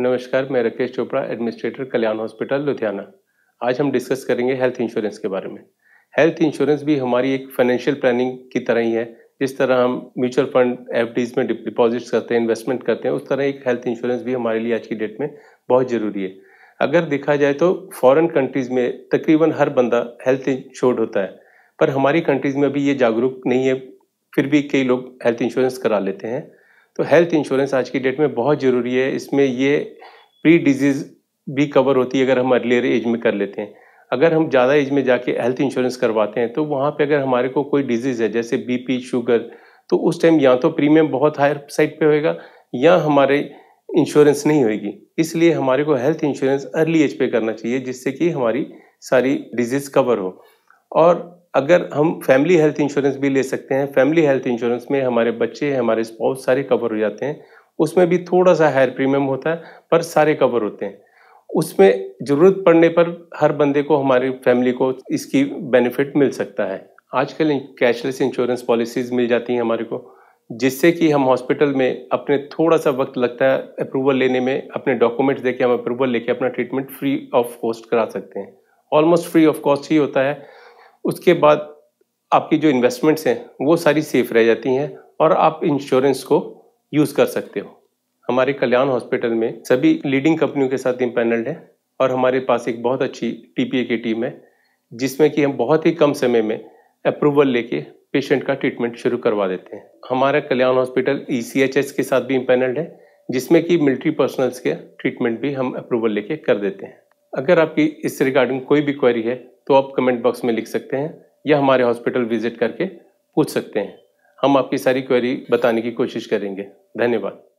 नमस्कार मैं Rakesh Chopra administrator Kalyan hospital Ludhiana आज हम डिस्कस करेंगे हेल्थ इंश्योरेंस के बारे में हेल्थ इंश्योरेंस भी हमारी एक फाइनेंशियल प्लानिंग की तरह ही है जिस तरह हम म्यूचुअल फंड एफ में डिपॉजिट्स करते हैं इन्वेस्टमेंट करते हैं उस तरह एक हेल्थ इंश्योरेंस भी हमारे लिए आज की डेट में बहुत ज़रूरी है अगर देखा जाए तो फॉरेन कंट्रीज़ में तकरीबन हर बंदा हेल्थ इंश्योर्ड होता है पर हमारी कंट्रीज़ में अभी ये जागरूक नहीं है फिर भी कई लोग हेल्थ इंश्योरेंस करा लेते हैं तो हेल्थ इंश्योरेंस आज की डेट में बहुत ज़रूरी है इसमें ये प्री डिजीज़ भी कवर होती है अगर हम अर्लियर एज में कर लेते हैं अगर हम ज़्यादा एज में जाके हेल्थ इंश्योरेंस करवाते हैं तो वहाँ पे अगर हमारे को कोई डिजीज़ है जैसे बीपी शुगर तो उस टाइम या तो प्रीमियम बहुत हायर साइड पे होएगा या हमारे इंश्योरेंस नहीं होगी इसलिए हमारे को हेल्थ इंश्योरेंस अर्ली एज पे करना चाहिए जिससे कि हमारी सारी डिजीज़ कवर हो और अगर हम फैमिली हेल्थ इंश्योरेंस भी ले सकते हैं फैमिली हेल्थ इंश्योरेंस में हमारे बच्चे हमारे स्पाउस सारे कवर हो जाते हैं उसमें भी थोड़ा सा हायर प्रीमियम होता है पर सारे कवर होते हैं उसमें ज़रूरत पड़ने पर हर बंदे को हमारी फैमिली को इसकी बेनिफिट मिल सकता है आजकल कैशलेस इंश्योरेंस पॉलिसीज़ मिल जाती हैं हमारे को जिससे कि हम हॉस्पिटल में अपने थोड़ा सा वक्त लगता है अप्रूवल लेने में अपने डॉक्यूमेंट्स देके हम अप्रूवल लेके अपना ट्रीटमेंट फ्री ऑफ कॉस्ट करा सकते हैं ऑलमोस्ट फ्री ऑफ कॉस्ट ही होता है उसके बाद आपकी जो इन्वेस्टमेंट्स हैं वो सारी सेफ रह जाती हैं और आप इंश्योरेंस को यूज़ कर सकते हो हमारे कल्याण हॉस्पिटल में सभी लीडिंग कंपनियों के साथ इम्पैनल्ड है और हमारे पास एक बहुत अच्छी टीपीए की टीम है जिसमें कि हम बहुत ही कम समय में अप्रूवल लेके पेशेंट का ट्रीटमेंट शुरू करवा देते हैं हमारा कल्याण हॉस्पिटल ई e के साथ भी इम्पैनल्ड है जिसमें कि मिलिट्री पर्सनल्स के ट्रीटमेंट भी हम अप्रूवल लेके कर देते हैं अगर आपकी इस रिगार्डिंग कोई भी क्वेरी है तो आप कमेंट बॉक्स में लिख सकते हैं या हमारे हॉस्पिटल विजिट करके पूछ सकते हैं हम आपकी सारी क्वेरी बताने की कोशिश करेंगे धन्यवाद